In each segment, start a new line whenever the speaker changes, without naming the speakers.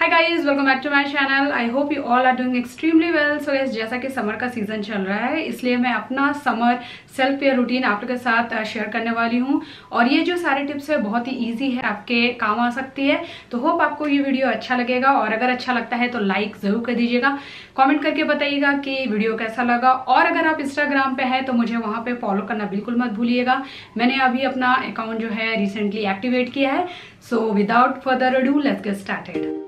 high guys welcome back to my channel I hope you all are doing extremely well so guys जैसा कि summer का season चल रहा है इसलिए मैं अपना समर सेल्फ केयर रूटीन आप लोगों के साथ शेयर uh, करने वाली हूँ और ये जो सारे टिप्स है बहुत ही ईजी है आपके काम आ सकती है तो होप आपको ये वीडियो अच्छा लगेगा और अगर अच्छा लगता है तो लाइक ज़रूर कर दीजिएगा कॉमेंट करके बताइएगा कि वीडियो कैसा लगा और अगर आप इंस्टाग्राम पर है तो मुझे वहाँ पर फॉलो करना बिल्कुल मत भूलिएगा मैंने अभी अपना अकाउंट जो है रिसेंटली एक्टिवेट किया है so without further ado let get started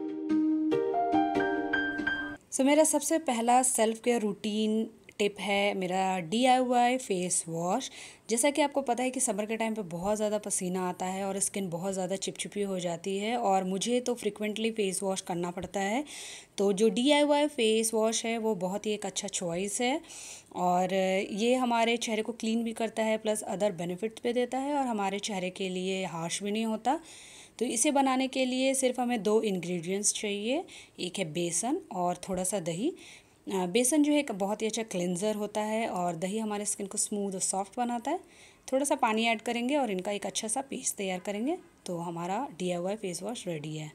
so so, मेरा सबसे पहला सेल्फ केयर रूटीन टिप है मेरा D I Y face wash जैसा कि आपको पता है कि समर के टाइम पे बहुत ज़्यादा पसीना आता है और स्किन बहुत ज़्यादा चिपचिपी हो जाती है और मुझे तो फ्रिक्वेंटली फ़ेस वॉश करना पड़ता है तो जो D I Y face wash है वो बहुत ही एक अच्छा चॉइस है और ये हमारे चेहरे को क्लीन भी करता है प्लस अदर बेनिफिट भी देता है और हमारे चेहरे के लिए हार्श भी नहीं होता तो इसे बनाने के लिए सिर्फ हमें दो इंग्रेडिएंट्स चाहिए एक है बेसन और थोड़ा सा दही बेसन जो है एक बहुत ही अच्छा क्लेंजर होता है और दही हमारे स्किन को स्मूथ और सॉफ्ट बनाता है थोड़ा सा पानी ऐड करेंगे और इनका एक अच्छा सा पेस्ट तैयार करेंगे तो हमारा डी फेस वॉश रेडी है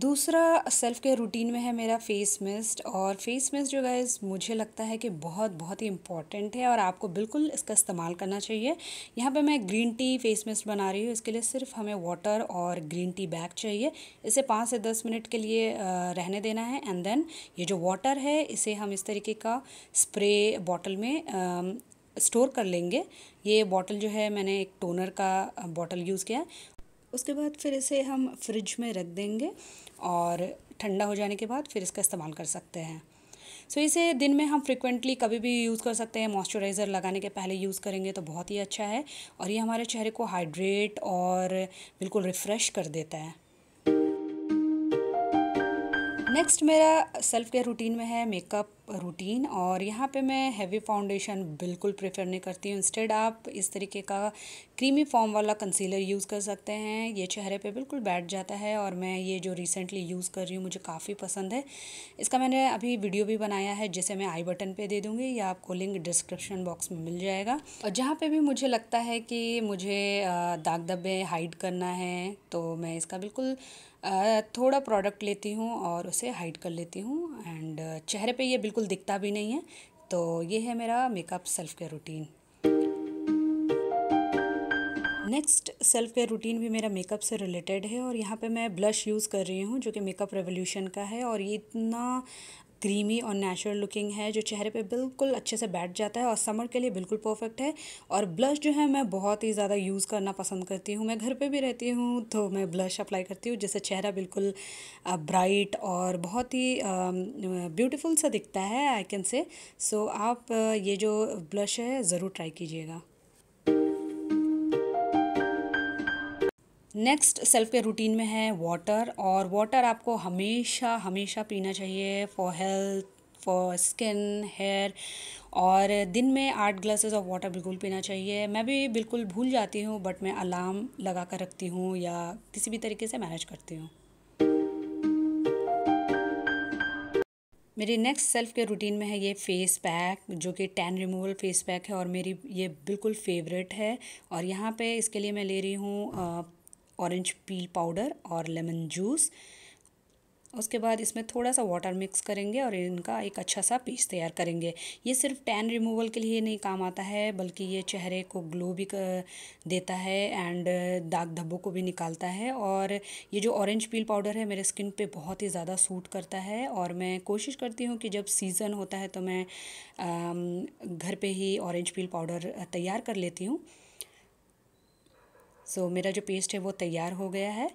दूसरा सेल्फ केयर रूटीन में है मेरा फेस मिस्ट और फेस मिस्ट जो गाइज मुझे लगता है कि बहुत बहुत ही इंपॉर्टेंट है और आपको बिल्कुल इसका इस्तेमाल करना चाहिए यहाँ पे मैं ग्रीन टी फेस मिस्ट बना रही हूँ इसके लिए सिर्फ हमें वाटर और ग्रीन टी बैग चाहिए इसे पाँच से दस मिनट के लिए रहने देना है एंड देन ये जो वाटर है इसे हम इस तरीके का स्प्रे बॉटल में स्टोर कर लेंगे ये बॉटल जो है मैंने एक टोनर का बॉटल यूज़ किया उसके बाद फिर इसे हम फ्रिज में रख देंगे और ठंडा हो जाने के बाद फिर इसका इस्तेमाल कर सकते हैं सो so, इसे दिन में हम फ्रिक्वेंटली कभी भी यूज़ कर सकते हैं मॉइस्चराइज़र लगाने के पहले यूज़ करेंगे तो बहुत ही अच्छा है और ये हमारे चेहरे को हाइड्रेट और बिल्कुल रिफ़्रेश कर देता है नेक्स्ट मेरा सेल्फ केयर रूटीन में है मेकअप रूटीन और यहाँ पे मैं हैवी फाउंडेशन बिल्कुल प्रेफर नहीं करती हूँ इंस्टेड आप इस तरीके का क्रीमी फॉर्म वाला कंसीलर यूज़ कर सकते हैं ये चेहरे पे बिल्कुल बैठ जाता है और मैं ये जो रिसेंटली यूज़ कर रही हूँ मुझे काफ़ी पसंद है इसका मैंने अभी वीडियो भी बनाया है जिसे मैं आई बटन पर दे दूँगी या आपको लिंक डिस्क्रिप्शन बॉक्स में मिल जाएगा और जहाँ पर भी मुझे लगता है कि मुझे दाग धब्बे हाइड करना है तो मैं इसका बिल्कुल थोड़ा प्रोडक्ट लेती हूँ और उसे हाइड कर लेती हूँ एंड चेहरे पर ये बिल्कुल बिल्कुल दिखता भी नहीं है तो ये है मेरा makeup self care routine next self care routine भी मेरा मेकअप से रिलेटेड है और यहाँ पे मैं ब्लश यूज़ कर रही हूँ जो कि मेकअप रेवोल्यूशन का है और ये इतना क्रीमी और नेचुरल लुकिंग है जो चेहरे पे बिल्कुल अच्छे से बैठ जाता है और समर के लिए बिल्कुल परफेक्ट है और ब्लश जो है मैं बहुत ही ज़्यादा यूज़ करना पसंद करती हूँ मैं घर पे भी रहती हूँ तो मैं ब्लश अप्लाई करती हूँ जिससे चेहरा बिल्कुल ब्राइट और बहुत ही ब्यूटीफुल सा दिखता है आई कैन से सो आप ये जो ब्लश है ज़रूर ट्राई कीजिएगा नेक्स्ट सेल्फ केयर रूटीन में है वाटर और वाटर आपको हमेशा हमेशा पीना चाहिए for health for skin hair और दिन में आठ ग्लासेस ऑफ वाटर बिल्कुल पीना चाहिए मैं भी बिल्कुल भूल जाती हूँ बट मैं अलार्म लगा कर रखती हूँ या किसी भी तरीके से मैनेज करती हूँ मेरी नेक्स्ट सेल्फ केयर रूटीन में है ये फेस पैक जो कि टैन रिमूवल फेस पैक है और मेरी ये बिल्कुल फेवरेट है और यहाँ पे इसके लिए मैं ले रही हूँ ऑरेंज पील पाउडर और लेमन जूस उसके बाद इसमें थोड़ा सा वाटर मिक्स करेंगे और इनका एक अच्छा सा पेस्ट तैयार करेंगे ये सिर्फ टैन रिमूवल के लिए नहीं काम आता है बल्कि ये चेहरे को ग्लो भी देता है एंड uh, दाग धब्बों को भी निकालता है और ये जो ऑरेंज पील पाउडर है मेरे स्किन पे बहुत ही ज़्यादा सूट करता है और मैं कोशिश करती हूँ कि जब सीज़न होता है तो मैं um, घर पर ही ऑरेंज पील पाउडर तैयार कर लेती हूँ सो so, मेरा जो पेस्ट है वो तैयार हो गया है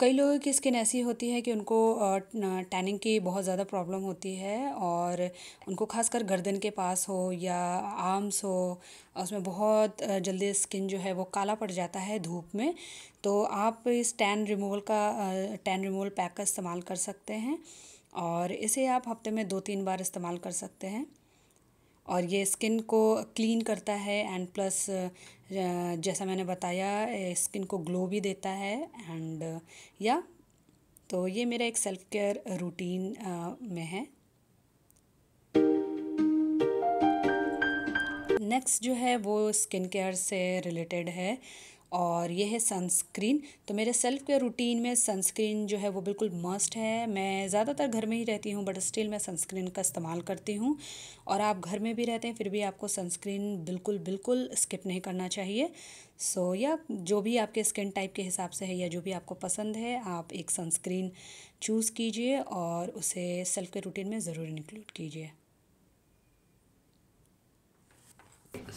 कई लोगों की स्किन ऐसी होती है कि उनको टैनिंग की बहुत ज़्यादा प्रॉब्लम होती है और उनको खासकर गर्दन के पास हो या आर्म्स हो उसमें बहुत जल्दी स्किन जो है वो काला पड़ जाता है धूप में तो आप इस टैन रिमूवल का टैन रिमूवल पैक का इस्तेमाल कर सकते हैं और इसे आप हफ्ते में दो तीन बार इस्तेमाल कर सकते हैं और ये स्किन को क्लीन करता है एंड प्लस जैसा मैंने बताया स्किन को ग्लो भी देता है एंड या तो ये मेरा एक सेल्फ केयर रूटीन में है नेक्स्ट जो है वो स्किन केयर से रिलेटेड है और ये है सनस्क्रीन तो मेरे सेल्फ केयर रूटीन में सनस्क्रीन जो है वो बिल्कुल मस्ट है मैं ज़्यादातर घर में ही रहती हूँ बट स्टिल मैं सनस्क्रीन का इस्तेमाल करती हूँ और आप घर में भी रहते हैं फिर भी आपको सनस्क्रीन बिल्कुल बिल्कुल स्किप नहीं करना चाहिए सो so, या जो भी आपके स्किन टाइप के हिसाब से है या जो भी आपको पसंद है आप एक सनस्क्रीन चूज़ कीजिए और उसे सेल्फ केयर रूटीन में ज़रूर इंक्लूड कीजिए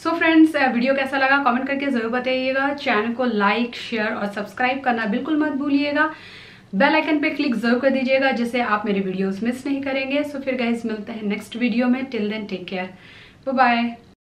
सो फ्रेंड्स वीडियो कैसा लगा कमेंट करके ज़रूर बताइएगा चैनल को लाइक शेयर और सब्सक्राइब करना बिल्कुल मत भूलिएगा बेल आइकन पे क्लिक जरूर कर दीजिएगा जिससे आप मेरे वीडियोस मिस नहीं करेंगे सो so फिर गाइज मिलते हैं नेक्स्ट वीडियो में till then take care bye